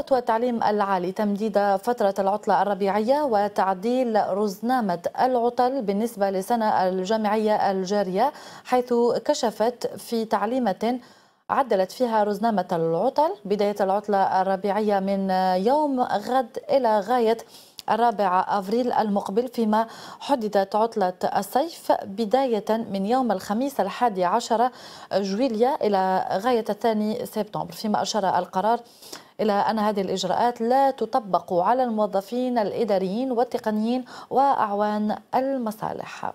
الرابطة والتعليم العالي تمديد فترة العطلة الربيعية وتعديل رزنامة العطل بالنسبة للسنة الجامعية الجارية حيث كشفت في تعليمة عدلت فيها رزنامة العطل بداية العطلة الربيعية من يوم غد إلى غاية الرابع أفريل المقبل فيما حددت عطلة الصيف بداية من يوم الخميس الحادي عشر جويلية إلى غاية الثاني سبتمبر فيما أشار القرار إلى أن هذه الإجراءات لا تطبق على الموظفين الإداريين والتقنيين وأعوان المصالح